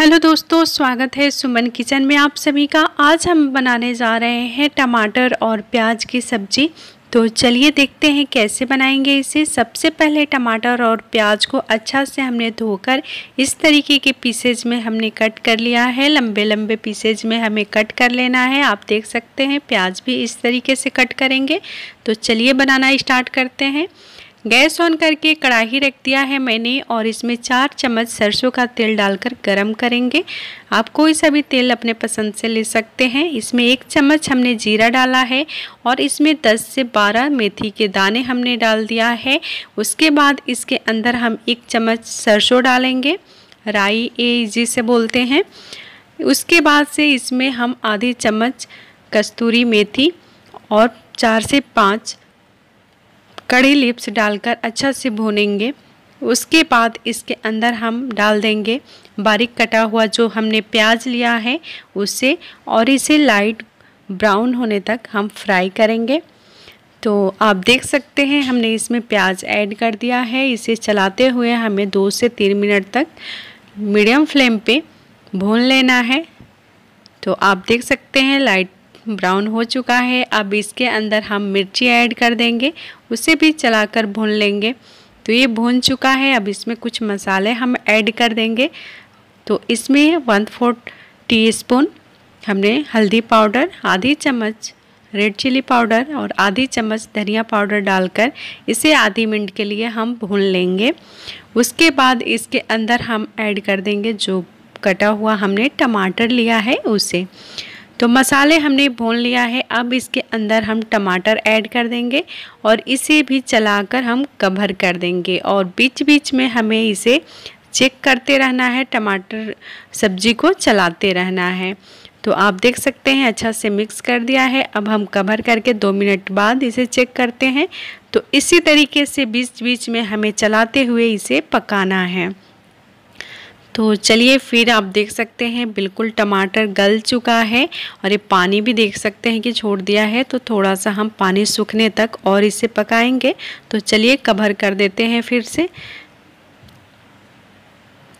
hello दोस्तों स्वागत है सुमन किचन में आप सभी का आज हम बनाने जा रहे हैं टमाटर और प्याज की सब्जी तो चलिए देखते हैं कैसे बनाएंगे इसे सबसे पहले टमाटर और प्याज को अच्छा से हमने धोकर इस तरीके के पीसेज में हमने कट कर लिया है लंबे लंबे पीसेज में हमें कट कर लेना है आप देख सकते हैं प्याज भी इस तरीके से कट करेंगे तो चलिए बनाना स्टार्ट करते हैं गैस ऑन करके कढ़ाई रख दिया है मैंने और इसमें चार चम्मच सरसों का तेल डालकर गरम करेंगे आप कोई सा भी तेल अपने पसंद से ले सकते हैं इसमें एक चम्मच हमने जीरा डाला है और इसमें 10 से 12 मेथी के दाने हमने डाल दिया है उसके बाद इसके अंदर हम एक चम्मच सरसों डालेंगे राई ए जिसे बोलते हैं उसके बाद से इसमें हम आधी चम्मच कस्तूरी मेथी और चार से पाँच कड़ी लिप्स डालकर अच्छा से भूनेंगे उसके बाद इसके अंदर हम डाल देंगे बारीक कटा हुआ जो हमने प्याज लिया है उसे और इसे लाइट ब्राउन होने तक हम फ्राई करेंगे तो आप देख सकते हैं हमने इसमें प्याज ऐड कर दिया है इसे चलाते हुए हमें दो से तीन मिनट तक मीडियम फ्लेम पे भून लेना है तो आप देख सकते हैं लाइट ब्राउन हो चुका है अब इसके अंदर हम मिर्ची ऐड कर देंगे उसे भी चलाकर भून लेंगे तो ये भून चुका है अब इसमें कुछ मसाले हम ऐड कर देंगे तो इसमें वन फोर्थ टी स्पून हमने हल्दी पाउडर आधी चम्मच रेड चिली पाउडर और आधी चम्मच धनिया पाउडर डालकर इसे आधी मिनट के लिए हम भून लेंगे उसके बाद इसके अंदर हम ऐड कर देंगे जो कटा हुआ हमने टमाटर लिया है उसे तो मसाले हमने भून लिया है अब इसके अंदर हम टमाटर ऐड कर देंगे और इसे भी चलाकर हम कवर कर देंगे और बीच बीच में हमें इसे चेक करते रहना है टमाटर सब्जी को चलाते रहना है तो आप देख सकते हैं अच्छा से मिक्स कर दिया है अब हम कवर करके दो मिनट बाद इसे चेक करते हैं तो इसी तरीके से बीच बीच में हमें चलाते हुए इसे पकाना है तो चलिए फिर आप देख सकते हैं बिल्कुल टमाटर गल चुका है और ये पानी भी देख सकते हैं कि छोड़ दिया है तो थोड़ा सा हम पानी सूखने तक और इसे पकाएंगे तो चलिए कवर कर देते हैं फिर से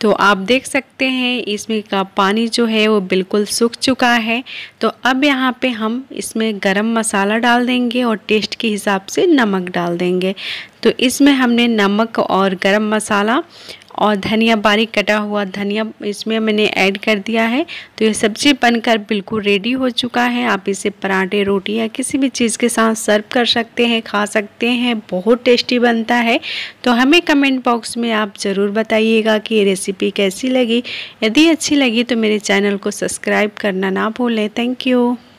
तो आप देख सकते हैं इसमें का पानी जो है वो बिल्कुल सूख चुका है तो अब यहाँ पे हम इसमें गरम मसाला डाल देंगे और टेस्ट के हिसाब से नमक डाल देंगे तो इसमें हमने नमक और गरम मसाला और धनिया बारीक कटा हुआ धनिया इसमें मैंने ऐड कर दिया है तो ये सब्ज़ी बनकर बिल्कुल रेडी हो चुका है आप इसे पराठे रोटी या किसी भी चीज़ के साथ सर्व कर सकते हैं खा सकते हैं बहुत टेस्टी बनता है तो हमें कमेंट बॉक्स में आप ज़रूर बताइएगा कि ये रेसिपी कैसी लगी यदि अच्छी लगी तो मेरे चैनल को सब्सक्राइब करना ना भूलें थैंक यू